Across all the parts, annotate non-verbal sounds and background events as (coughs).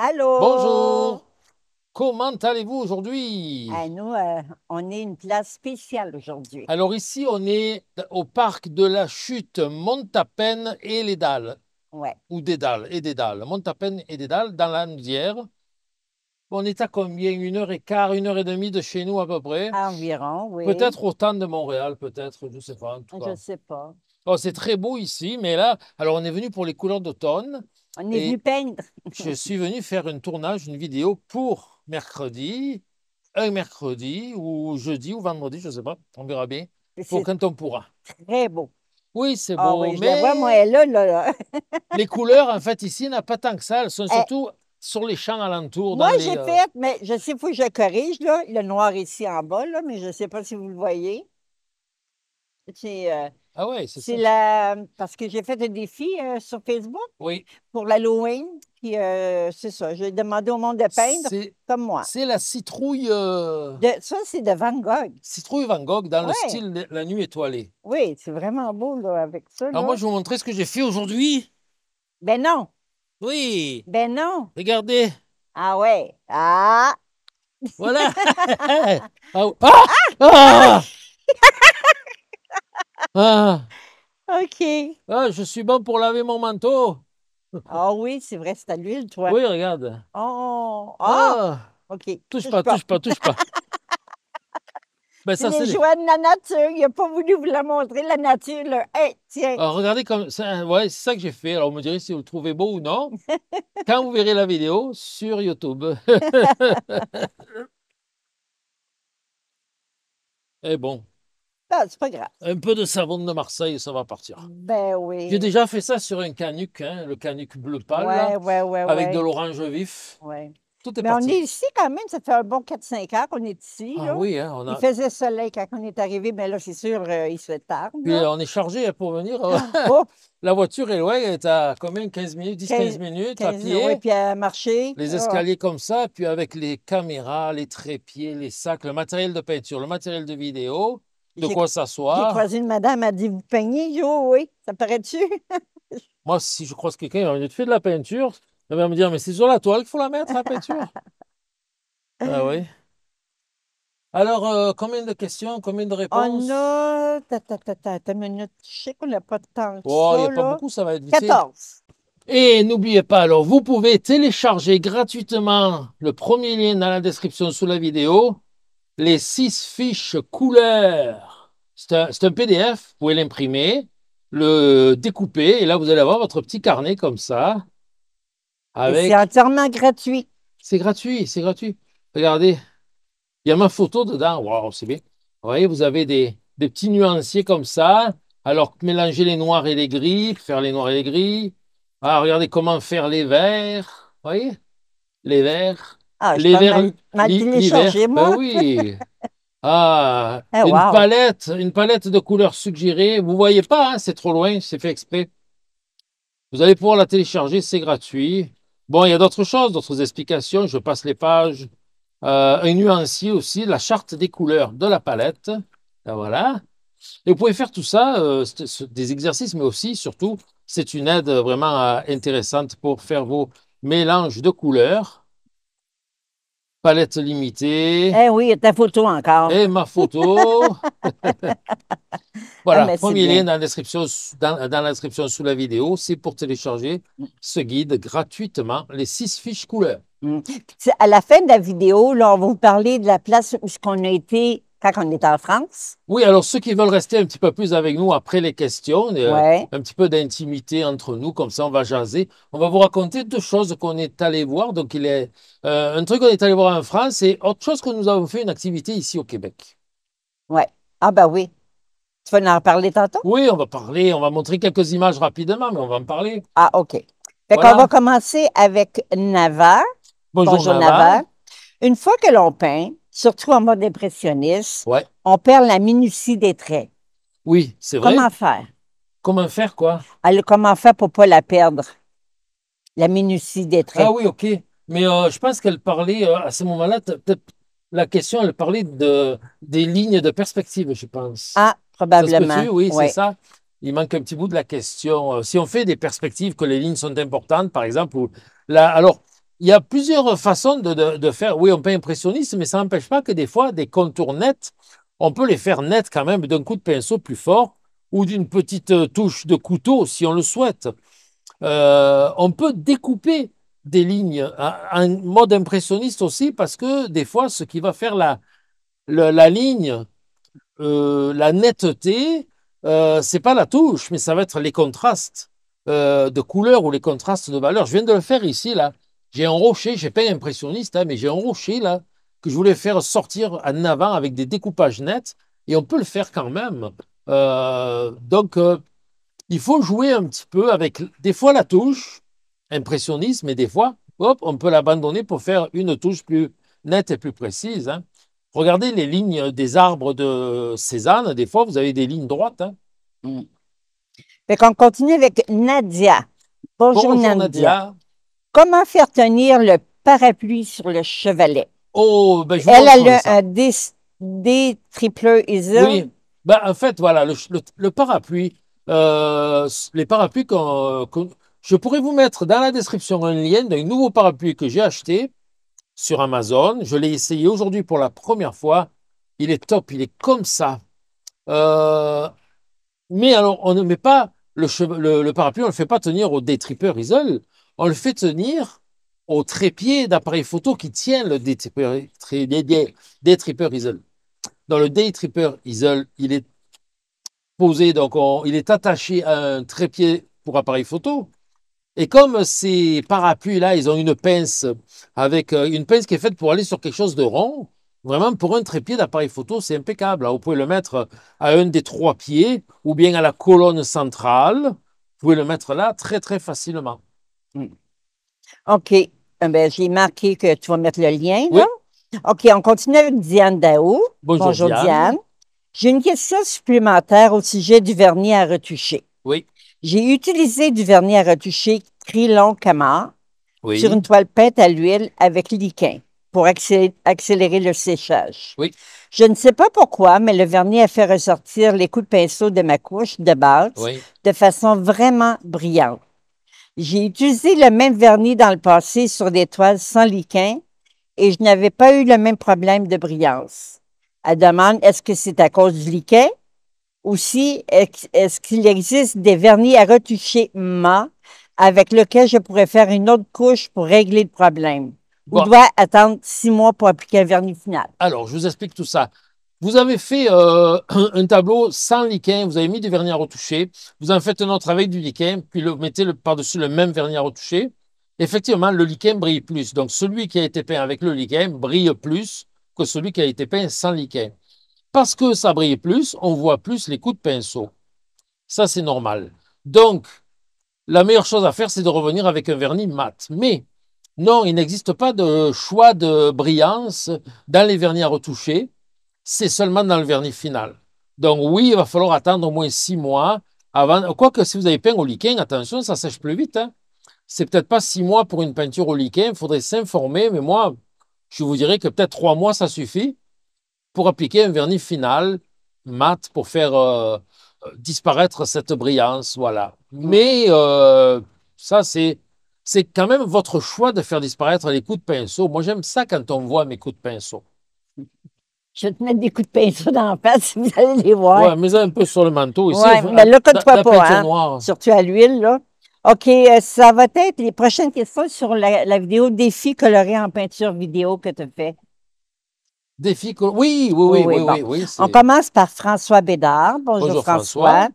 Allô? Bonjour! Comment allez-vous aujourd'hui? Ah, nous, euh, on est une place spéciale aujourd'hui. Alors ici, on est au parc de la chute Montapen et les Dalles. Ouais. Ou des Dalles et des Dalles. Montapen et des Dalles, dans la On est à combien? Une heure et quart, une heure et demie de chez nous à peu près. Environ, oui. Peut-être autant de Montréal, peut-être, je ne sais pas Je ne sais pas. Oh, c'est très beau ici, mais là, alors on est venu pour les couleurs d'automne. On est venu peindre. (laughs) je suis venu faire un tournage, une vidéo pour mercredi, un mercredi ou jeudi ou vendredi, je ne sais pas, on verra bien, pour quand on pourra. Très beau. Oui, c'est ah beau, mais vois, moi, là, là, (laughs) les couleurs, en fait, ici, n'a pas tant que ça. Elles sont eh. surtout sur les champs alentours. Moi, j'ai euh, fait, mais je sais, pas je corrige, là, le noir ici en bas, mais je ne sais pas si vous le voyez. C'est, euh, ah ouais, c'est ça. La... Parce que j'ai fait un défi euh, sur Facebook oui. pour l'Halloween. Puis euh, c'est ça, j'ai demandé au monde de peindre comme moi. C'est la citrouille. Euh, ça, c'est de Van Gogh. Citrouille Van Gogh dans le style de La Nuit étoilée. Oui, c'est vraiment beau avec ça. Alors moi, je vais vous montrer ce que j'ai fait aujourd'hui. Ben non. Oui. Ben non. Regardez. Ah ouais. Ah. Voilà. (laughs) (laughs) ah. ah. ah. ah! Ah. ah. OK. Ah, je suis bon pour laver mon manteau. Ah oui, c'est vrai, c'est à l'huile, toi. Oui, regarde. Oh. oh. Ah. ah. OK. Touche pas, touche pas, touche pas. (laughs) ben, c'est les joies de la nature. Il n'a pas voulu vous la montrer, la nature. Là. Eh, tiens. Ah, regardez comme ça. Hein, ouais, c'est ça que j'ai fait. Alors, vous me direz si vous le trouvez beau ou non. quand vous verrez la vidéo sur YouTube. (laughs) Eh bon. Ah, c'est pas grave. Un peu de savon de Marseille, ça va partir. Ben oui. J'ai déjà fait ça sur un canuc, hein, le canuc bleu pâle, là, avec de l'orange vif. Ouais. Tout est Mais on est ici quand même, ça fait un bon 4-5 heures qu'on est ici. Ah oui, hein, on a... Il faisait soleil quand on est arrivé, mais là, c'est sûr, euh, il se fait tard. Puis euh, on est chargé hein, pour venir. Euh, (laughs) oh! (laughs) La voiture est loin, elle est à combien 15 minutes, 10-15 minutes à pied. Oui, puis à marcher. Les oh! escaliers comme ça, puis avec les caméras, les trépieds, les sacs, le matériel de peinture, le matériel de vidéo. De quoi s'asseoir. J'ai croisé une madame, elle dit Vous peignez, yo, oui, ça paraît-tu (laughs) Moi, si je croise quelqu'un, il va me dire Tu de la peinture Elle va me dire Mais c'est sur la toile qu'il faut la mettre, la peinture. (laughs) ah oui. Alors, euh, combien de questions, combien de oh, réponses On a. T'as une minute. Je sais qu'on n'a pas de temps. Oh, il n'y a pas beaucoup, ça va être vite. 14. Et n'oubliez pas, alors, vous pouvez télécharger gratuitement le premier lien dans la description sous la vidéo les six fiches couleurs c'est un, PDF, vous pouvez l'imprimer, le découper, et là, vous allez avoir votre petit carnet comme ça. C'est entièrement gratuit. C'est gratuit, c'est gratuit. Regardez, il y a ma photo dedans. Waouh, c'est bien. Vous voyez, vous avez des, petits nuanciers comme ça. Alors, mélanger les noirs et les gris, faire les noirs et les gris. Ah, regardez comment faire les verts. Vous voyez Les verts. Ah, je les verts. Mal, mal ben oui. (laughs) Ah, eh, une palette, une palette de couleurs suggérées. Vous voyez pas, hein, c'est trop loin, c'est fait exprès. Vous allez pouvoir la télécharger, c'est gratuit. Bon, il y a d'autres choses, d'autres explications. Je passe les pages. Euh, un nuancier aussi, la charte des couleurs de la palette. Ben, voilà. Et vous pouvez faire tout ça, euh, des exercices, mais aussi, surtout, c'est une aide vraiment euh, intéressante pour faire vos mélanges de couleurs palette limitée. Eh oui, ta photo encore. Et eh, ma photo. (laughs) (laughs) voilà, ah, premier lien dans la, description, dans la description sous la vidéo, c'est pour télécharger ce guide gratuitement, les six fiches couleurs. Mm. À la fin de la vidéo, là, on va vous parler de la place où on a été quand on est en France. Oui, alors ceux qui veulent rester un petit peu plus avec nous après les questions, euh, un petit peu d'intimité entre nous, comme ça on va jaser. On va vous raconter deux choses qu'on est allé voir. Donc il est euh, un truc qu'on est allé voir en France et autre chose que nous avons fait une activité ici au Québec. Oui. Ah ben oui. Tu vas en parler tantôt? Oui, on va parler, on va montrer quelques images rapidement, mais on va en parler. Ah, OK. Fait on qu'on va commencer avec Navarre. Bonjour, Bonjour Une fois que l'on peint, surtout en mode impressionniste, on perd la minutie des traits. Oui, c'est vrai. Comment faire? Comment faire quoi? Alors, ah, comment faire pour ne pas la perdre? La minutie des traits. Ah oui, OK. Mais euh, je pense qu'elle parlait, euh, à ce moment-là, la question, elle parlait de, des lignes de perspective, je pense. Ah, probablement. oui, c'est ça. Il manque un petit bout de la question. Euh, si on fait des perspectives que les lignes sont importantes, par exemple, ou alors il y a plusieurs façons de, faire. Oui, on peut impressionniste, mais ça n'empêche pas que des fois, des contours nets, on peut les faire nets quand même d'un coup de pinceau plus fort ou d'une petite euh, touche de couteau si on le souhaite. Euh, on peut découper des lignes hein, en mode impressionniste aussi parce que des fois, ce qui va faire la, la, ligne, euh, la netteté, euh, c'est pas la touche, mais ça va être les contrastes de couleurs ou les contrastes de valeurs. Je viens de le faire ici, là. J'ai un rocher, j'ai pas impressionniste, hein, mais j'ai un rocher là que je voulais faire sortir en avant avec des découpages nets et on peut le faire quand même. Euh, donc, euh, il faut jouer un petit peu avec des fois la touche impressionniste, mais des fois, hop, on peut l'abandonner pour faire une touche plus nette et plus précise. Hein. Regardez les lignes des arbres de Cézanne, des fois, vous avez des lignes droites. Hein. Mm. On continue avec Nadia. Bonjour, Bonjour Nadia. Comment faire tenir le parapluie sur le chevalet? Oh, ben, Elle a le, un D, Oui. Ben, en fait, voilà, le, parapluie, euh, les parapluies qu'on. je pourrais vous mettre dans la description un lien d'un nouveau parapluie que j'ai acheté sur Amazon. Je l'ai essayé aujourd'hui pour la première fois. Il est top, il est comme ça. Euh, mais alors, on ne met pas le, parapluie, on ne le fait pas tenir au détripleur isole on le fait tenir au trépied d'appareil photo qui tient le Day Tripper Easel. Dans le tripper Easel, il est posé, donc il est attaché à un trépied pour appareil photo. Et comme ces parapluies-là, ils ont une pince avec euh, une pince qui est faite pour aller sur quelque chose de rond, Vraiment, pour un trépied d'appareil photo, c'est impeccable. vous pouvez le mettre à un des trois pieds ou bien à la colonne centrale. Vous pouvez le mettre là très, très facilement. Mm. OK. Euh, ben, j'ai marqué que tu vas mettre le lien. Oui. OK, on continue avec Diane Dao. Bonjour, Bonjour Diane. J'ai une question supplémentaire au sujet du vernis à retoucher. Oui. J'ai utilisé du vernis à retoucher Trilon Camar sur une toile peinte à l'huile avec liquin pour accélérer le séchage. Oui. Je ne sais pas pourquoi, mais le vernis a fait ressortir les coups de pinceau de ma couche de base de façon vraiment brillante. J'ai utilisé le même vernis dans le passé sur des toiles sans liquin et je n'avais pas eu le même problème de brillance. Elle demande est-ce que c'est à cause du liquin aussi, est-ce qu'il existe des vernis à retoucher mat avec lequel je pourrais faire une autre couche pour régler le problème? On doit attendre six mois pour appliquer un vernis final? Alors, je vous explique tout ça. Vous avez fait euh, (clears throat) un tableau sans liquin, vous avez mis du vernis à retoucher, vous en faites un autre avec du liquin, puis le mettez le, par-dessus le même vernis à retoucher. Effectivement, le liquin brille plus. Donc, celui qui a été peint avec le liquin brille plus que celui qui a été peint sans liquin. Parce que ça brille plus, on voit plus les coups de pinceau. Ça, c'est normal. Donc, la meilleure chose à faire, c'est de revenir avec un vernis mat. Mais non, il n'existe pas de choix de brillance dans les vernis à retoucher c'est seulement dans le vernis final. Donc oui, il va falloir attendre au moins six mois avant. Quoique si vous avez peint au liquin, attention, ça sèche plus vite. Hein. C'est peut-être pas six mois pour une peinture au liquin, il faudrait s'informer, mais moi, je vous dirais que peut-être trois mois, ça suffit pour appliquer un vernis final mat pour faire euh, euh, disparaître cette brillance. Voilà. Mais euh, ça, c'est. C'est quand même votre choix de faire disparaître les coups de pinceau. Moi, j'aime ça quand on voit mes coups de pinceau. (laughs) je vais te mettre des coups de peinture dans la face, vous allez les voir. Oui, mais un peu sur le manteau ici. Oui, mais là, comme toi pas, hein, surtout à l'huile, là. OK, euh, ça va être les prochaines questions sur la, vidéo défi coloré en peinture vidéo que tu fais. Défi coloré, oui, oui, oui, oui, oui, On commence par François Bédard. Bonjour, François. François.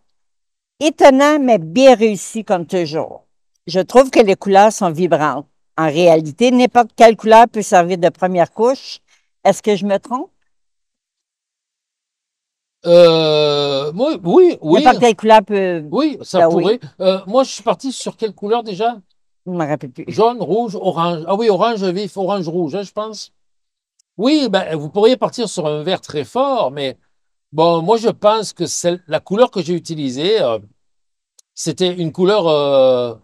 Étonnant, mais bien réussi comme toujours. Je trouve que les couleurs sont vibrantes. En réalité, n'importe quelle couleur peut servir de première couche. Est-ce que je me trompe? Euh, oui, oui. couleur Oui, ça bah pourrait. Euh, moi, je suis parti sur quelle couleur déjà Je me rappelle plus. Jaune, rouge, orange. Ah oui, orange vif, orange rouge, hein, je pense. Oui, ben, vous pourriez partir sur un vert très fort, mais bon, moi, je pense que la couleur que j'ai utilisée, euh, c'était une couleur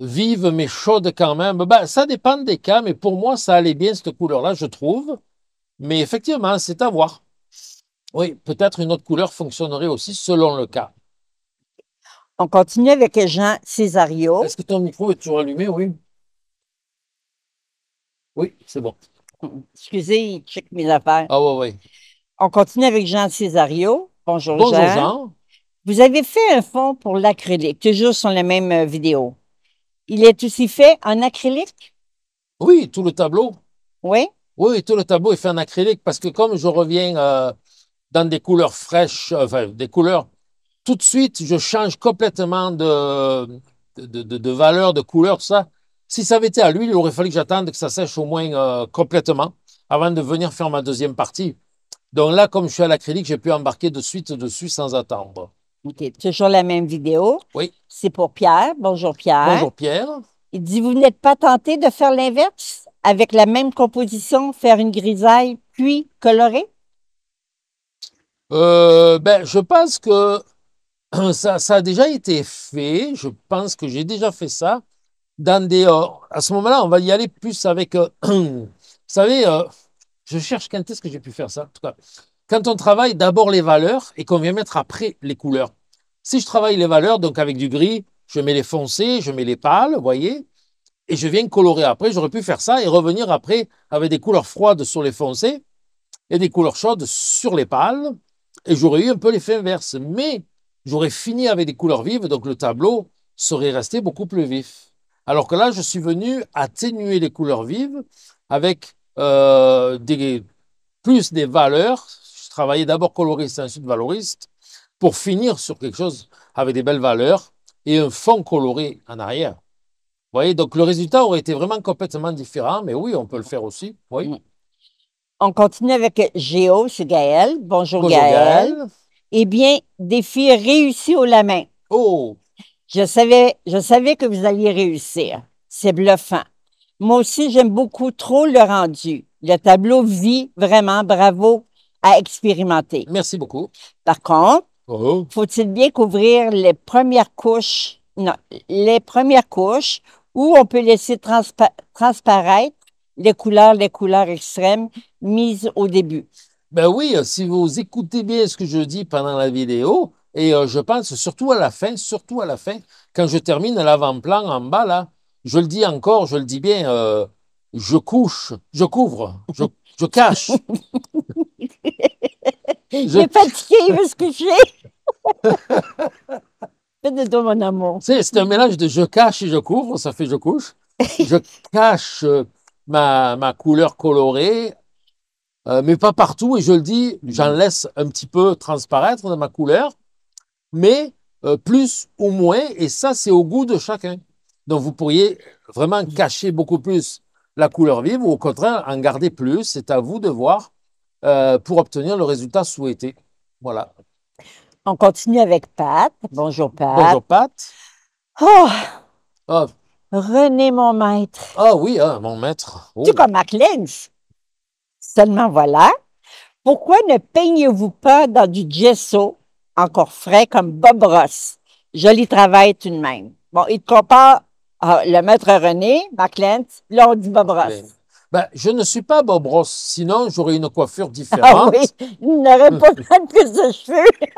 vive mais chaude quand même. Ben, ça dépend des cas, mais pour moi, ça allait bien cette couleur-là, je trouve. Mais effectivement, c'est à voir. Oui, peut-être une autre couleur fonctionnerait aussi selon le cas. On continue avec Jean Cesario. Est-ce que ton micro est toujours allumé? Oui. Oui, c'est bon. Excusez, il check mes affaires. Ah oui, oui. On continue avec Jean Cesario. Bonjour, Jean. Bonjour Jean. Vous avez fait un fond pour l'acrylique, toujours sur la même euh, vidéo. Il est aussi fait en acrylique? Oui, tout le tableau. Oui? Oui, tout le tableau est fait en acrylique parce que comme je reviens euh, dans des couleurs fraîches, enfin, des couleurs. Tout de suite, je change complètement de, de, de, de valeur, de couleur, tout ça. Si ça avait été à lui, il aurait fallu que j'attende que ça sèche au moins euh, complètement avant de venir faire ma deuxième partie. Donc là, comme je suis à l'acrylique, j'ai pu embarquer de suite dessus sans attendre. OK. Toujours la même vidéo. Oui. C'est pour Pierre. Bonjour Pierre. Bonjour Pierre. Il dit, vous n'êtes pas tenté de faire l'inverse avec la même composition, faire une grisaille puis colorer euh, ben, Je pense que (clears throat) ça, a déjà été fait. Je pense que j'ai déjà fait ça. Dans des, euh, à ce moment-là, on va y aller plus avec. Euh, (clears throat) vous savez, je cherche quand est-ce que j'ai pu faire ça. En tout cas, quand on travaille d'abord les valeurs et qu'on vient mettre après les couleurs. Si je travaille les valeurs, donc avec du gris, je mets les foncés, je mets les pâles, vous voyez, et je viens colorer après. J'aurais pu faire ça et revenir après avec des couleurs froides sur les foncés et des couleurs chaudes sur les pâles et j'aurais eu un peu l'effet inverse. Mais j'aurais fini avec des couleurs vives, donc le tableau serait resté beaucoup plus vif. Alors que là, je suis venu atténuer les couleurs vives avec euh, plus des valeurs. Je travaillais d'abord coloriste, ensuite valoriste, pour finir sur quelque chose avec des belles valeurs et un fond coloré en arrière. voyez, donc le résultat aurait été vraiment complètement différent, mais oui, on peut le faire aussi. Oui. Mm. On continue avec Géo, c'est Gaël. Bonjour, Gaëlle. Gaël. Eh bien, défi réussi au la main. Oh! Je savais, je savais que vous alliez réussir. C'est bluffant. Moi aussi, j'aime beaucoup trop le rendu. Le tableau vit vraiment. Bravo à expérimenter. Merci beaucoup. Par contre, oh. faut-il bien couvrir les premières couches, non, les premières couches où on peut laisser transparaître les couleurs, les couleurs extrêmes mises au début. Ben oui, euh, si vous écoutez bien ce que je dis pendant la vidéo, et euh, je pense surtout à la fin, surtout à la fin, quand je termine l'avant-plan en bas, là, je le dis encore, je le dis bien, euh, je couche, je couvre, je, je cache. (laughs) je... est fatigué, il veut se coucher. (laughs) de dos, mon amour. C'est un mélange de je cache et je couvre, ça fait je couche. Je (laughs) cache ma, couleur colorée, euh, mais pas partout, et je le dis, mhm. j'en laisse un petit peu transparaître dans ma couleur, mais euh, plus ou moins, et ça c'est au goût de chacun. Donc vous pourriez vraiment mhm. cacher beaucoup plus la couleur vive, ou au contraire en garder plus, c'est à vous de voir euh, pour obtenir le résultat souhaité. Voilà. On continue avec Pat. Bonjour Pat. Bonjour Pat. oh, oh René, mon maître. Ah oui, ah, mon maître. Oh. Tu comme Seulement voilà, pourquoi ne peignez-vous pas dans du gesso encore frais comme Bob Ross? Joli travail tout de même. Bon, il te compare ah, le maître René, Mark là Bob Ross. Ben, je ne suis pas Bob Ross, sinon j'aurais une coiffure ah différente. Ah oui, il n'aurait pas (laughs) (laughs) plus de cheveux. (laughs)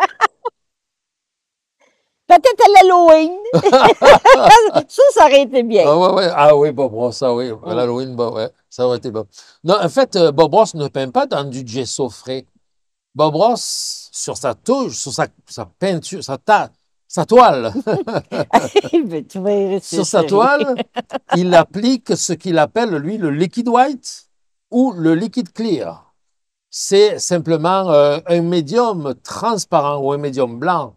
Peut-être à l'Halloween. (laughs) ça, ça aurait été bien. Ah, ouais, ah oui, Bob Ross, ah oui. À l'Halloween, bah, ouais, ça aurait été bon. Non, en fait, euh, Bob Ross ne peint pas dans du gesso frais. Bob Ross, sur sa touche, sur sa, peinture, sa sa toile. (laughs) (laughs) Sur sa toile, il applique ce qu'il appelle, lui, le liquid white ou le liquid clear. C'est simplement euh, un médium transparent ou un médium blanc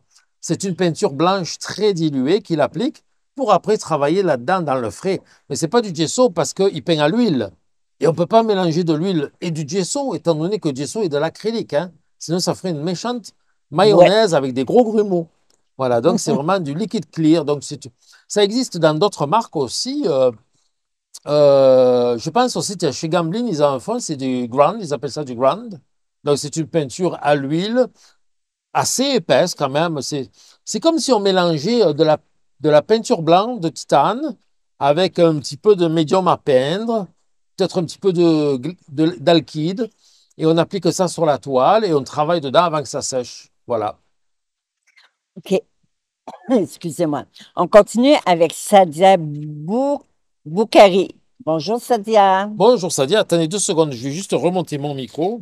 c'est une peinture blanche très diluée qu'il applique pour après travailler là-dedans dans le frais. Mais ce n'est pas du gesso parce qu'il peint à l'huile. Et on ne peut pas mélanger de l'huile et du gesso, étant donné que le gesso est de l'acrylique. Hein. Sinon, ça ferait une méchante mayonnaise avec des gros grumeaux. Voilà, donc c'est (laughs) vraiment du liquide clear. Donc ça existe dans d'autres marques aussi. Euh, euh, je pense aussi chez Gamblin, ils en font, c'est du grand, ils appellent ça du grand. Donc c'est une peinture à l'huile assez épaisse quand même. C'est comme si on mélangeait euh, de la, de la peinture blanche de titane avec un petit peu de médium à peindre, peut-être un petit peu d'alkyde, de, et on applique ça sur la toile et on travaille dedans avant que ça sèche. Voilà. OK. (coughs) Excusez-moi. On continue avec Sadia Boukari. Bonjour Sadia. Bonjour Sadia. Attendez deux secondes, je vais juste remonter mon micro.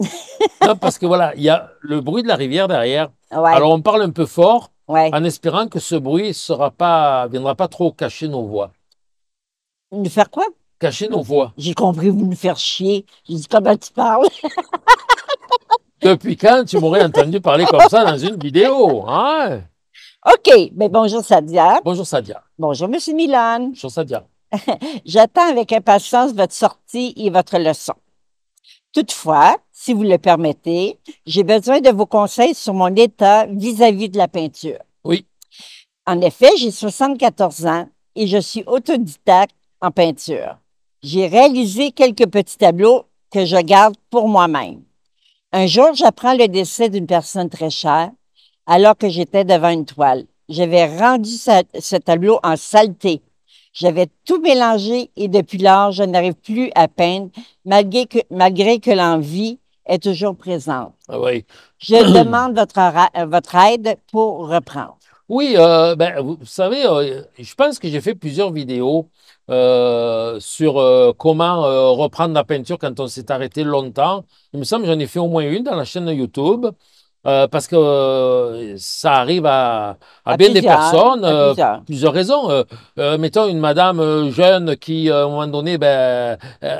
(laughs) non, parce que voilà, il y a le bruit de la rivière derrière. Alors on parle un peu fort en espérant que ce bruit ne viendra pas trop cacher nos voix. Nous faire quoi Cacher nos voix. J'ai compris, vous me faire chier. Je dis comment tu parles. (laughs) Depuis quand tu m'aurais entendu parler comme ça dans une vidéo hein? OK, mais ben, bonjour Sadia. Bonjour Sadia. Bonjour Monsieur Milan. Bonjour Sadia. (laughs) J'attends avec impatience votre sortie et votre leçon. Toutefois, si vous le permettez, j'ai besoin de vos conseils sur mon état vis-à-vis de la peinture. Oui. En effet, j'ai 74 ans et je suis autodidacte en peinture. J'ai réalisé quelques petits tableaux que je garde pour moi-même. Un jour, j'apprends le décès d'une personne très chère alors que j'étais devant une toile. J'avais rendu ce tableau en saleté j'avais tout mélangé et depuis lors, je n'arrive plus à peindre, malgré que, malgré que l'envie est toujours présente. Ah oui. Je (clears throat) demande votre, votre aide pour reprendre. Oui, euh, ben, vous savez, euh, je pense que j'ai fait plusieurs vidéos euh, sur comment reprendre la peinture quand on s'est arrêté longtemps. Il me semble que j'en ai fait au moins une dans la chaîne YouTube. Euh, parce que euh, ça arrive à, à, bien des personnes, euh, plusieurs raisons. Euh, mettons une madame jeune qui, à un moment donné, ben, elle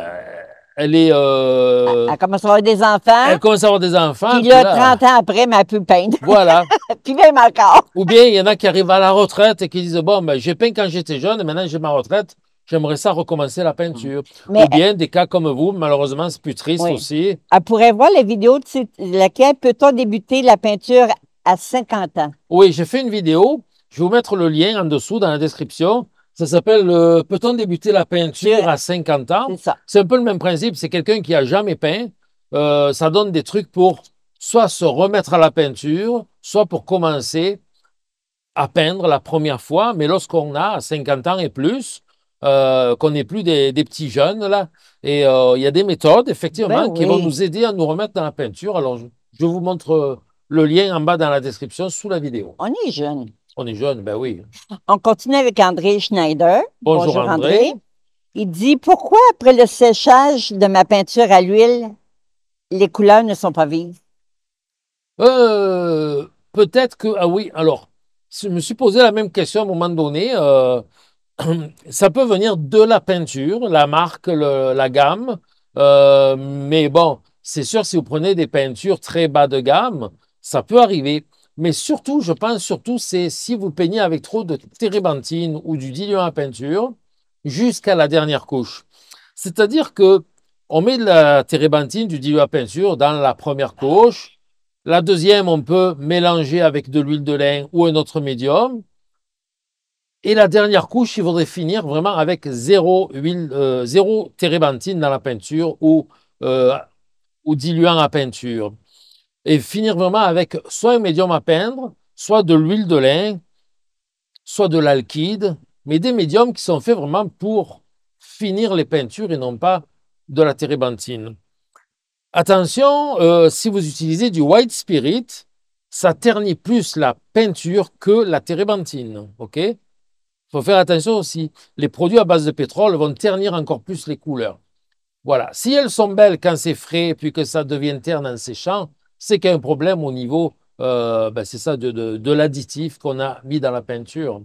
est. Elle, elle, commence à avoir des enfants. Elle commence à avoir des enfants. Puis, puis là, 30 ans après, mais elle peut peindre. Voilà. (laughs) puis même encore. Ou bien, il y en a qui arrivent à la retraite et qui disent Bon, ben, j'ai peint quand j'étais jeune et maintenant j'ai ma retraite j'aimerais ça recommencer la peinture. Mm. Ou bien des cas comme vous, malheureusement, c'est plus triste aussi. On pourrait voir la vidéo de laquelle peut-on débuter la peinture à 50 ans. Oui, j'ai fait une vidéo. Je vais vous mettre le lien en dessous dans la description. Ça s'appelle euh, Peut-on débuter la peinture à 50 ans C'est un peu le même principe. C'est quelqu'un qui a jamais peint. Euh, ça donne des trucs pour soit se remettre à la peinture, soit pour commencer à peindre la première fois. Mais lorsqu'on a 50 ans et plus, euh, qu'on n'est plus des, petits jeunes, là. Et euh, il y a des méthodes, effectivement, ben qui vont nous aider à nous remettre dans la peinture. Alors, je, vous montre euh, le lien en bas dans la description sous la vidéo. On est jeunes. On est jeunes, ben oui. On continue avec André Schneider. Bonjour, André. Il dit Pourquoi, après le séchage de ma peinture à l'huile, les couleurs ne sont pas vives? peut-être que. Ah oui, alors, je me suis posé la même question à un moment donné. Euh, (clears throat) ça peut venir de la peinture, la marque, la gamme. Euh, mais bon, c'est sûr, si vous prenez des peintures très bas de gamme, ça peut arriver. Mais surtout, je pense surtout, c'est si vous peignez avec trop de térébenthine ou du diluant à peinture jusqu'à la dernière couche. C'est-à-dire que on met de la térébenthine, du diluant à peinture dans la première couche. La deuxième, on peut mélanger avec de l'huile de lin ou un autre médium. Et la dernière couche, il faudrait finir vraiment avec zéro huile, euh, térébenthine dans la peinture ou, euh, diluant à peinture. Et finir vraiment avec soit un médium à peindre, soit de l'huile de lin, soit de l'alkyde, mais des médiums qui sont faits vraiment pour finir les peintures et non pas de la térébenthine. Attention, euh, si vous utilisez du white spirit, ça ternit plus la peinture que la térébenthine. ok il faut faire attention aussi. Les produits à base de pétrole vont ternir encore plus les couleurs. Voilà. Si elles sont belles quand c'est frais, puis que ça devient terne en séchant, c'est qu'il y a un problème au niveau, euh, ben, c'est ça, de, l'additif qu'on a mis dans la peinture.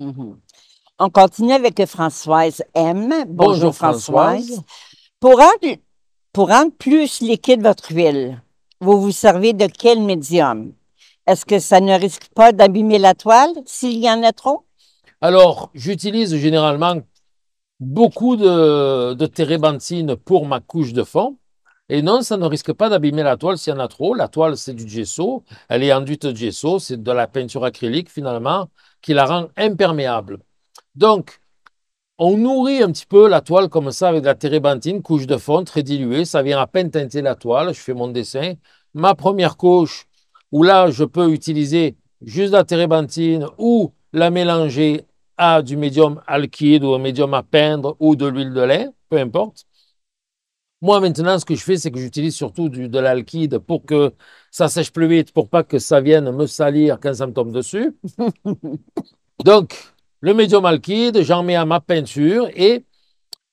Mhm. On continue avec Françoise M. Bonjour, Françoise. Pour, rendre, pour rendre plus liquide votre huile, vous vous servez de quel médium? Est-ce que ça ne risque pas d'abîmer la toile s'il y en a trop? Alors, j'utilise généralement beaucoup de, de térébenthine pour ma couche de fond. Et non, ça ne risque pas d'abîmer la toile s'il y en a trop. La toile, c'est du gesso. Elle est enduite de gesso. C'est de la peinture acrylique, finalement, qui la rend imperméable. Donc, on nourrit un petit peu la toile comme ça avec de la térébenthine, couche de fond très diluée. Ça vient à peine teinter la toile. Je fais mon dessin. Ma première couche, où là, je peux utiliser juste de la térébenthine ou la mélanger à du médium alkyde ou un médium à peindre ou de l'huile de lait, peu importe. Moi, maintenant, ce que je fais, c'est que j'utilise surtout du, de l'alkyde pour que ça sèche plus vite, pour pas que ça vienne me salir quand ça me tombe dessus. (laughs) Donc, le médium alkyde, j'en mets à ma peinture et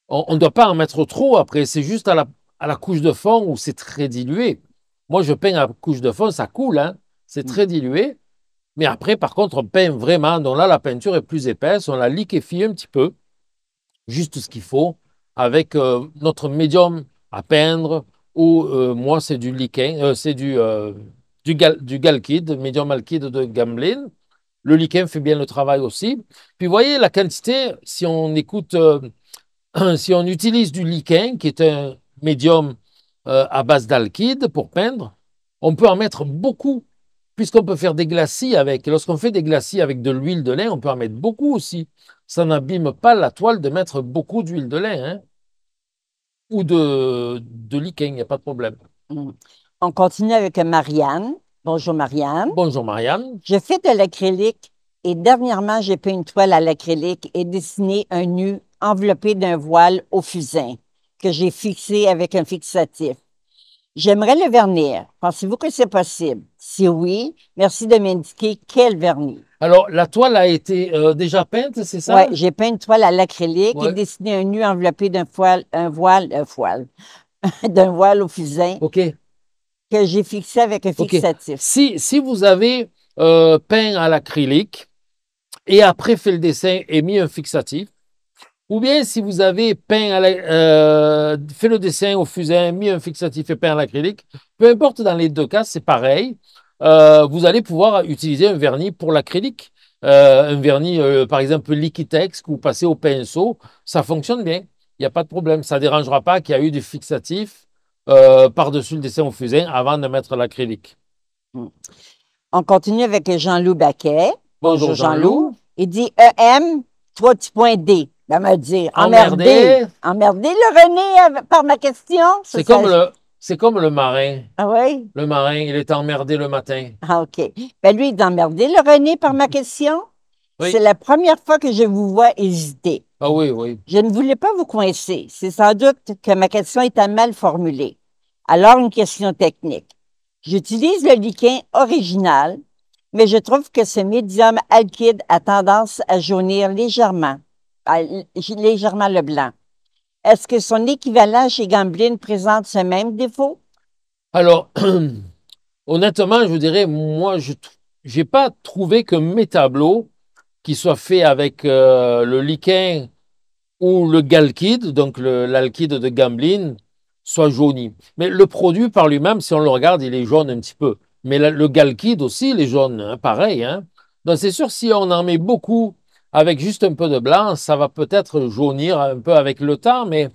on ne doit pas en mettre trop après. C'est juste à la, couche de fond où c'est très dilué. Moi, je peins à couche de fond, ça coule, hein. c'est mm. très dilué. Mais après, par contre, on peint vraiment. Donc là, la peinture est plus épaisse. On la liquéfie un petit peu, juste ce qu'il faut, avec euh, notre médium à peindre. Ou euh, moi, c'est du liquin, euh, c'est du, du, du galkide, médium alkide de Gamblin. Le liquin fait bien le travail aussi. Puis vous voyez, la quantité, si on écoute, (clears throat) si on utilise du liquin, qui est un médium à base d'alkyde pour peindre, on peut en mettre beaucoup puisqu'on peut faire des glacis avec. Lorsqu'on fait des glacis avec de l'huile de lin, on peut en mettre beaucoup aussi. Ça n'abîme pas la toile de mettre beaucoup d'huile de lin hein. ou de, de il n'y a pas de problème. Mm. On continue avec Marianne. Bonjour Marianne. Bonjour Marianne. Je fais de l'acrylique et dernièrement, j'ai peint une toile à l'acrylique et dessiné un nu enveloppé d'un voile au fusain que j'ai fixé avec un fixatif. J'aimerais le vernir. Pensez-vous que c'est possible? Si oui, merci de m'indiquer quel vernis. Alors, la toile a été euh, déjà peinte, c'est ça? Oui, j'ai peint une toile à l'acrylique et dessiné un nu enveloppé d'un voile, un voile, (laughs) d'un voile au fusain. OK. Que j'ai fixé avec un fixatif. Si, si vous avez euh, peint à l'acrylique et après fait le dessin et mis un fixatif, ou bien si vous avez peint à euh, fait le dessin au fusain, mis un fixatif et peint à l'acrylique, peu importe, dans les deux cas, c'est pareil. Euh, vous allez pouvoir utiliser un vernis pour l'acrylique, euh, un vernis par exemple Liquitex que vous passez au pinceau, ça fonctionne bien, il n'y a pas de problème, ça ne dérangera pas qu'il y a eu du fixatif par-dessus le dessin au fusain avant de mettre l'acrylique. Hmm. On continue avec Jean-Loup Baquet. Bonjour, Jean-Loup. Il dit EM, trois ben, me dire, emmerdé. Emmerdé, le René, par ma question. C'est comme le. C'est comme le marin. Ah oui? Le marin, il est emmerdé le matin. Ah, OK. Ben lui, il est emmerdé, le René, par ma question. C'est la première fois que je vous vois hésiter. Ah oui, oui. Je ne voulais pas vous coincer. C'est sans doute que ma question était mal formulée. Alors, une question technique. J'utilise le liquin original, mais je trouve que ce médium alkyde a tendance à jaunir légèrement. Légèrement le blanc. Est-ce que son équivalent chez Gamblin présente ce même défaut? Alors, (clears throat) honnêtement, je dirais, moi, je n'ai pas trouvé que mes tableaux, qui soient faits avec euh, le lichen ou le galkide, donc l'alkide de Gamblin, soient jaunis. Mais le produit par lui-même, si on le regarde, il est jaune un petit peu. Mais le galkide aussi, il est jaune, hein, pareil. Hein. Donc, c'est sûr, si on en met beaucoup avec juste un peu de blanc, ça va peut-être jaunir un peu avec le temps, mais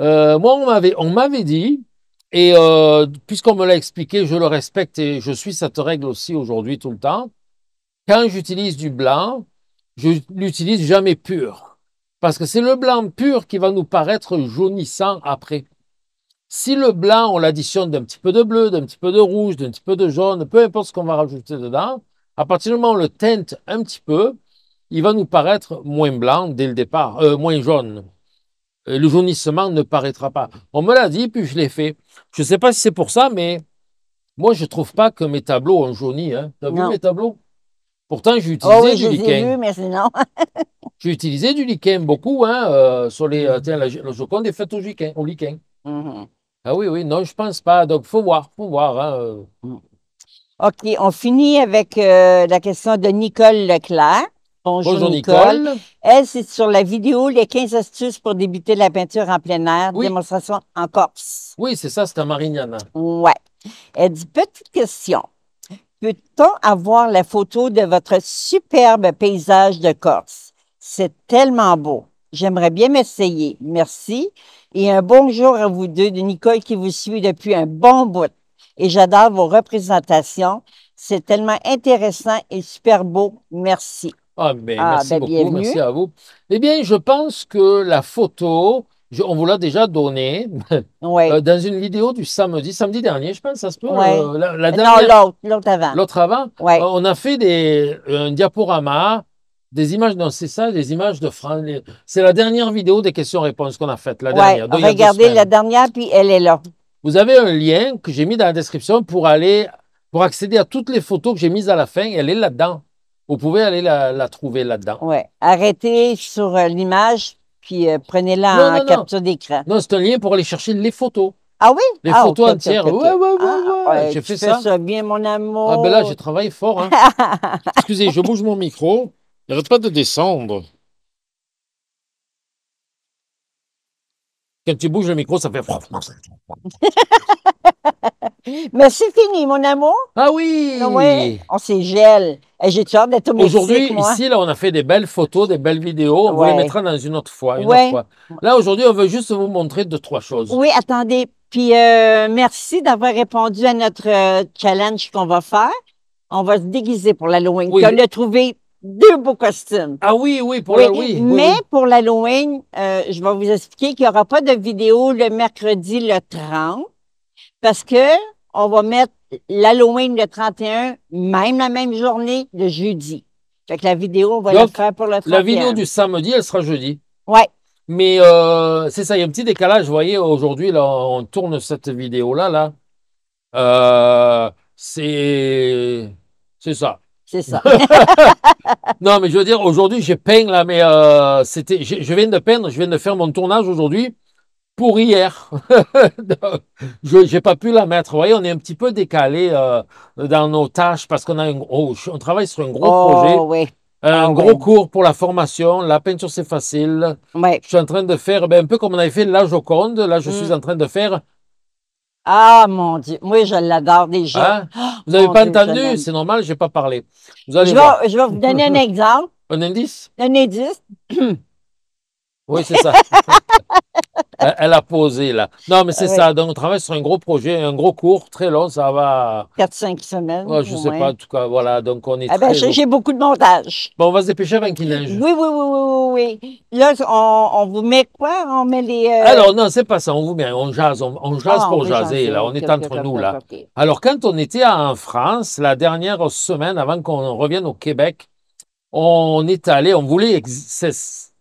euh, moi, on m'avait dit, et euh, puisqu'on me l'a expliqué, je le respecte et je suis cette règle aussi aujourd'hui tout le temps, quand j'utilise du blanc, je l'utilise jamais pur, parce que c'est le blanc pur qui va nous paraître jaunissant après. Si le blanc, on l'additionne d'un petit peu de bleu, d'un petit peu de rouge, d'un petit peu de jaune, peu importe ce qu'on va rajouter dedans, à partir du moment où on le teinte un petit peu, il va nous paraître moins blanc dès le départ, euh, moins jaune. Euh, le jaunissement ne paraîtra pas. On me l'a dit, puis je l'ai fait. Je ne sais pas si c'est pour ça, mais moi, je ne trouve pas que mes tableaux ont jauni. Hein. Tu as vu mes tableaux Pourtant, j'ai oh utilisé du liquin. (laughs) j'ai utilisé du liquin beaucoup hein, euh, sur les. Mhm. tiens, la, Joconde est faite au liquin. Mhm. Ah oui, oui, non, je pense pas. Donc, faut voir, faut voir. Hein, mm. OK, on finit avec la question de Nicole Leclerc. Bonjour, Nicole. Elle, c'est sur la vidéo Les 15 astuces pour débuter la peinture en plein air, démonstration en Corse. Oui, c'est ça, c'est à Marignana. Ouais. Elle dit Petite question. Peut-on avoir la photo de votre superbe paysage de Corse? C'est tellement beau. J'aimerais bien m'essayer. Merci. Et un bonjour à vous deux de Nicole qui vous suit depuis un bon bout. Et j'adore vos représentations. C'est tellement intéressant et super beau. Merci. Ah, ben, ah, merci ben, beaucoup, merci à vous. Eh bien, je pense que la photo, on vous l'a déjà donnée (laughs) euh, dans une vidéo du samedi, samedi dernier, je pense, ça se peut. Euh, la, dernière, non, l'autre avant. L'autre avant. Euh, on a fait des, un diaporama, des images, non, c'est ça, des images de France. C'est la dernière vidéo des questions-réponses qu'on a faite, la dernière. regarder regardez la dernière, puis elle est là. Vous avez un lien que j'ai mis dans la description pour aller, pour accéder à toutes les photos que j'ai mises à la fin. Elle est là-dedans. Vous pouvez aller la, trouver là-dedans. Oui. Arrêtez sur euh, l'image, puis euh, prenez-la en capture d'écran. Non, c'est un lien pour aller chercher les photos. Ah oui? Les ah, photos entières. Oui, oui, Ouais, ouais, ouais, ah, J'ai fait ça. bien, mon amour. Ah ben là, j'ai travaillé fort. Hein. (laughs) Excusez, je bouge mon micro. N'arrête pas de descendre. Quand tu bouges le micro, ça fait... (laughs) (laughs) Mais c'est fini, mon amour. Ah oui. On s'est On eh, J'ai hâte d'être au Aujourd'hui, ici, là, on a fait des belles photos, des belles vidéos. On vous les mettra dans une autre fois. Une autre fois. Là, aujourd'hui, on veut juste vous montrer deux, trois choses. Oui, attendez. Puis, euh, merci d'avoir répondu à notre euh, challenge qu'on va faire. On va se déguiser pour l'Halloween. On a trouvé deux beaux costumes. Ah oui, oui, pour oui, la, oui, Mais pour l'Halloween, euh, je vais vous expliquer qu'il n'y aura pas de vidéo le mercredi le 30 parce que on va mettre l'Halloween le 31, même la même journée, de jeudi. Fait que la vidéo, on va la faire pour le 31. La vidéo du samedi, elle sera jeudi. Ouais. Mais euh, c'est ça, il y a un petit décalage. Vous voyez, aujourd'hui, là, on tourne cette vidéo-là. Là. Euh, c'est... C'est ça. C'est ça. (laughs) (laughs) non, mais je veux dire, aujourd'hui, j'ai peint là, mais euh, c'était, je viens de peindre, je viens de faire mon tournage aujourd'hui pour hier. (laughs) je n'ai pas pu la mettre. Vous voyez, on est un petit peu décalé euh, dans nos tâches parce qu'on a un, oh, on travaille sur un gros projet. Oh, un ah, gros cours pour la formation, la peinture c'est facile. Je suis en train de faire, ben, un peu comme on avait fait la Joconde, là je suis mm. en train de faire ah mon Dieu, moi je l'adore déjà. Hein? Oh, vous n'avez pas entendu, c'est normal, je n'ai pas parlé. je, vais, je, vais, vous donner un (laughs) exemple. Un indice? Un indice. oui, c'est ça. (laughs) Elle a posé là. Non, mais c'est ça. Donc, on travaille sur un gros projet, un gros cours, très long. Ça va. 4-5 semaines. je ne sais pas. En tout cas, voilà. Donc, on est. Ah ben, j'ai beaucoup de montage. Bon, on va se dépêcher avant qu'il neige. Oui, oui, oui, oui, oui. Là, on, on vous met quoi On met les. Euh, Alors, non, c'est pas ça. On vous met. On jase. On, jase ah, pour jaser, jaser. Là, on est entre nous là. Alors, quand on était en France, la dernière semaine, avant qu'on revienne au Québec, on est allé. On voulait.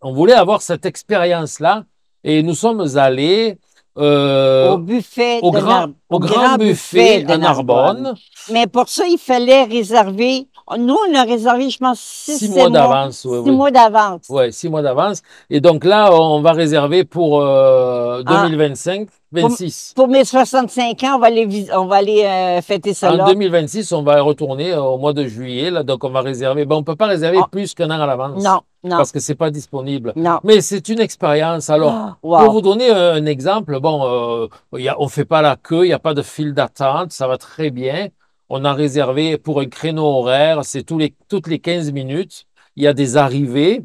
On voulait avoir cette expérience là et nous sommes allés euh, au buffet au, grand, au grand, buffet, de Narbonne. Mais pour ça, il fallait réserver. Nous, on a réservé, je pense, six, mois, d'avance. Oui, six mois d'avance. Oui, six mois d'avance. Et donc là, on va réserver pour 2025. Euh, ah. 26. Pour, mes 65 ans, on va aller, on va aller euh, fêter ça. En 2026, on va retourner euh, au mois de juillet, là, donc on va réserver. Ben, on ne peut pas réserver ah. plus qu'un an à l'avance. Non, non. Parce que ce n'est pas disponible. Non. Mais c'est une expérience. Alors, ah, pour vous donner euh, un exemple, bon, on ne fait pas la queue, il n'y a pas de file d'attente, ça va très bien. On a réservé pour un créneau horaire, c'est les, toutes les 15 minutes. Il y a des arrivées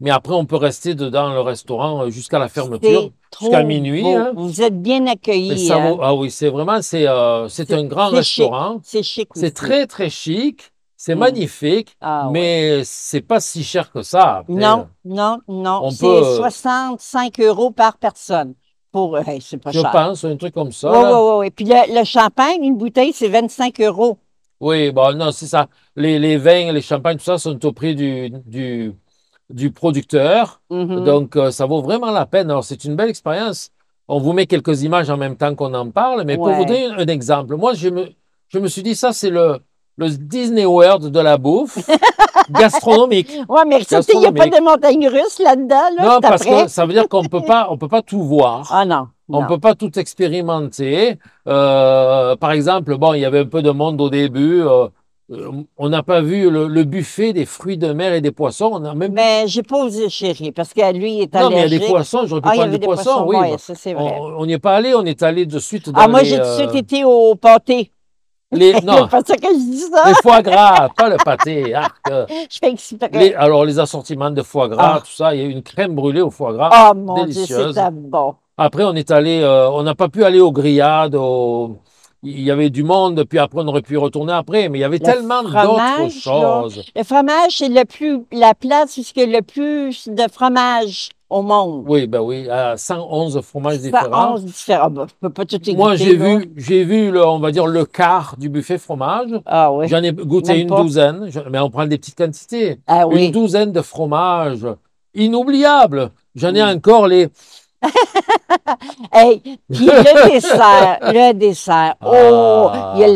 mais après, on peut rester dedans le restaurant euh, jusqu'à la fermeture, jusqu'à minuit. Hein. Vous êtes bien accueillis. Hein. Ah oui, c'est vraiment, c'est euh, c'est un grand restaurant. C'est chic. C'est très, très chic. C'est mm. magnifique, ah mais c'est pas si cher que ça. Non, non, non. C'est 65 euros par personne. Pour, euh, hey, pas je pense, un truc comme ça. Oui, oui, oui. Puis le, champagne, une bouteille, c'est 25 euros. Oui, bon, non, c'est ça. Les, vins, les champagnes, tout ça, sont au prix du, du du producteur. Mhm. Donc, euh, ça vaut vraiment la peine. Alors, c'est une belle expérience. On vous met quelques images en même temps qu'on en parle, mais pour vous donner un exemple, moi, je me, je me suis dit, ça, c'est le, le Disney World de la bouffe (laughs) gastronomique. Oui, mais il n'y a pas de montagnes russes là-dedans. non, parce que ça veut dire qu'on ne peut pas tout voir. Ah non. On ne peut pas tout expérimenter. Euh, par exemple, bon, il y avait un peu de monde au début. Euh, euh, on n'a pas vu le, buffet des fruits de mer et des poissons. On a même... Mais ben, j'ai pas osé, chérie, parce que lui, est allergique. Non, mais il y a des poissons, j'aurais pu ah, parler des, des, poissons, oui. vrai. On n'y est pas allé, on est allé de suite Ah, moi, j'ai de euh, suite été au pâté. Les, (laughs) non. pas ça que je dis ça. Les foie gras, pas le pâté. (laughs) Je fais exprès. Les, alors, les assortiments de foie gras, ah. tout ça. Il y a une crème brûlée au foie gras. Oh mon délicieuse. Dieu, c'était bon. Après, on est allé, euh, on n'a pas pu aller aux grillades, aux il y avait du monde, puis après, on aurait pu retourner après, mais il y avait tellement d'autres choses. le fromage, c'est le plus, la place où il y le plus de fromage au monde. Oui, ben oui, à 111 fromages différents. 111 différents, Moi, j'ai vu, j'ai vu, le, on va dire, le quart du buffet fromage. Ah oui. J'en ai goûté une douzaine, mais on prend des petites quantités. Ah oui. Une douzaine de fromages inoubliables. J'en ai encore les (laughs) hey, puis le dessert, le dessert. Ah. Oh, il y a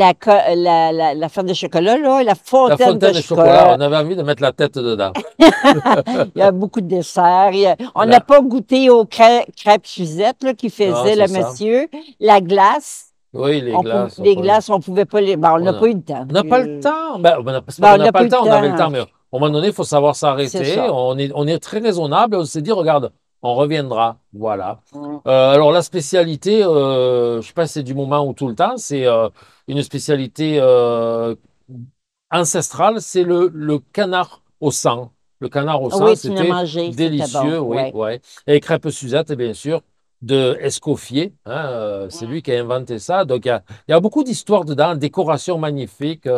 la, la, la, de chocolat, là, la fontaine, de, chocolat. On avait envie de mettre la tête dedans. (laughs) il y a beaucoup de desserts. on n'a pas goûté aux crêpes Suzette là, qui faisait le monsieur. La glace. Oui, les glaces. on glaces, on pouvait pas les. Ben, on n'a pas eu le temps. On n'a pas le mm. temps. on ben, n'a pas, pas, le temps, on avait le temps, mais à un moment donné, il faut savoir s'arrêter. On est, on est très raisonnable. On s'est dit, regarde, on reviendra, voilà. Mmh. Euh, alors la spécialité, euh, je ne sais pas si c'est du moment ou tout le temps, c'est euh, une spécialité ancestrale, c'est le, canard au sang. Le canard au ah sang, c'est c'était délicieux, oui, ouais. Et crêpes Suzette, bien sûr, de Escoffier, hein, c'est mmh. lui qui a inventé ça. Donc il y, a beaucoup d'histoires dedans, décorations magnifiques.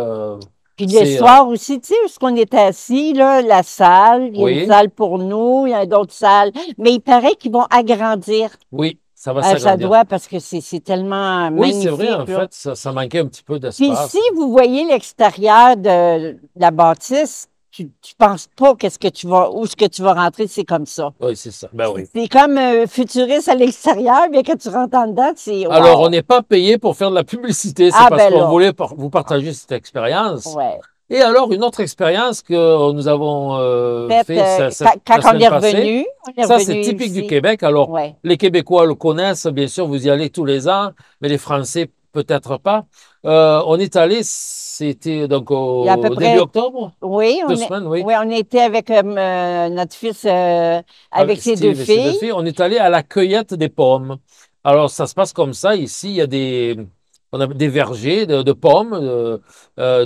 Puis le euh, soir aussi, tu sais, où qu'on était assis, là, la salle, il y a une salle pour nous, il y a d'autres salles. Mais il paraît qu'ils vont agrandir. Oui, ça va s'agrandir. Ça doit parce que c'est tellement magnifique. Oui, c'est vrai, en fait, ça, ça, manquait un petit peu d'espace. Puis si vous voyez l'extérieur de la bâtisse, tu, tu penses pas qu'est-ce que tu vas, où ce que tu vas rentrer, c'est comme ça. Oui, c'est ça. Ben oui. C'est comme euh, futuriste à l'extérieur, bien que tu rentres en dedans, c'est. Alors, on n'est pas payé pour faire de la publicité, c'est ah, parce ben qu'on voulait vous partager cette expérience. Ouais. Et alors, une autre expérience que nous avons euh, fait, ça, quand, on est revenu. ça, c'est typique du Québec. Alors, les Québécois le connaissent, bien sûr, vous y allez tous les ans, mais les Français peut-être pas. Euh, on est allé, c'était donc au à début octobre. Oui, on était avec euh, notre fils, euh, avec, ses, deux filles. ses deux filles. On est allé à la cueillette des pommes. Alors ça se passe comme ça. Ici, il y a des on a des vergers de, pommes, euh,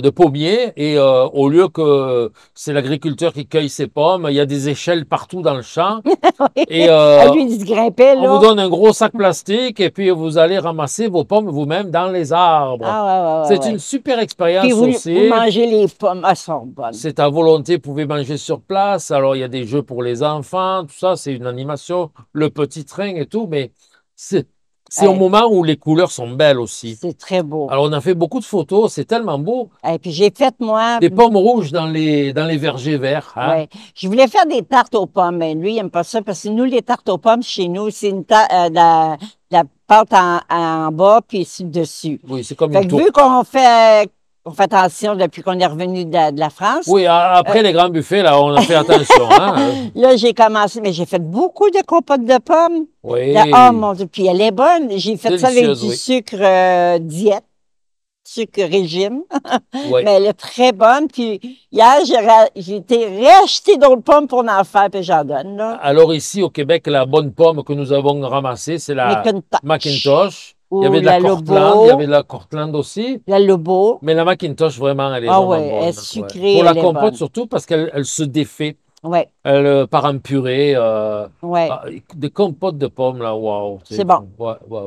de, pommiers, et euh, au lieu que c'est l'agriculteur qui cueille ses pommes, il y a des échelles partout dans le champ. (laughs) et euh, ah, on vous donne un gros sac plastique et puis vous allez ramasser vos pommes vous-même dans les arbres. Ah, c'est une super expérience vous, aussi. Vous mangez les pommes, à son C'est à volonté, vous pouvez manger sur place. Alors il y a des jeux pour les enfants, tout ça, c'est une animation, le petit train et tout, mais c'est c'est au moment où les couleurs sont belles aussi. C'est très beau. Alors, on a fait beaucoup de photos, c'est tellement beau. Ah, et puis, j'ai fait, moi. Des pommes rouges dans les, dans les vergers verts. Hein? Oui. Je voulais faire des tartes aux pommes, mais lui, il n'aime pas ça parce que nous, les tartes aux pommes, chez nous, c'est une euh, la, pâte en, bas puis dessus. Oui, c'est comme fait Vu qu'on fait on fait attention depuis qu'on est revenu de la, France. Oui, après euh, les grands buffets, là, on a fait attention. Hein. (laughs) Là, j'ai commencé, mais j'ai fait beaucoup de compotes de pommes. Oui. oh mon Dieu, puis elle est bonne. J'ai fait ça avec du sucre euh, diète, sucre régime. (laughs) Mais elle est très bonne. Puis hier, j'ai été racheter d'autres pommes pour en faire, puis j'en donne. Alors ici, au Québec, la bonne pomme que nous avons ramassée, c'est la McIntosh. Macintosh il y avait de la, la il y avait la Cortland aussi. La Lobo. Mais la Macintosh, vraiment, elle est ah vraiment ouais, bonne. sucrée. Pour la compote, surtout parce qu'elle elle se défait. Ouais. Elle euh, part en purée. Euh, ouais. Ah, des compotes de pommes, là, waouh. C'est bon.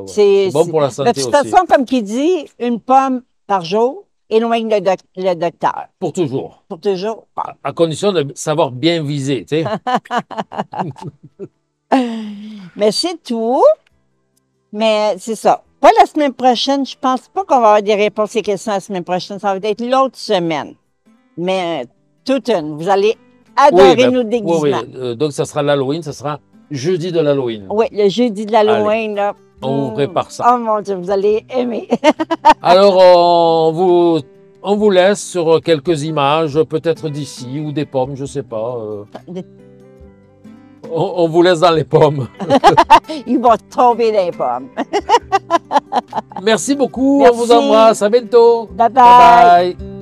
c'est bon pour la santé. De toute façon, comme qui dit, une pomme par jour éloigne le, docteur. Pour toujours. Pour toujours. à condition de savoir bien viser, tu sais. (laughs) Mais c'est tout. Mais c'est ça. Pas la semaine prochaine. Je pense pas qu'on va avoir des réponses ces questions la semaine prochaine. Ça va être l'autre semaine. Mais tout toute une. Vous allez adorer nous ben, nos déguisements. Oui, donc, ça sera l'Halloween. Ça sera jeudi de l'Halloween. Oui, le jeudi de l'Halloween, On vous mm. prépare ça. Oh mon Dieu, vous allez aimer. (laughs) Alors, on vous, on vous laisse sur quelques images, peut-être d'ici ou des pommes, je ne sais pas. Euh on, vous laisse dans les pommes. (laughs) Ils vont tomber les pommes. Merci beaucoup. On vous embrasse. À bientôt. bye. bye.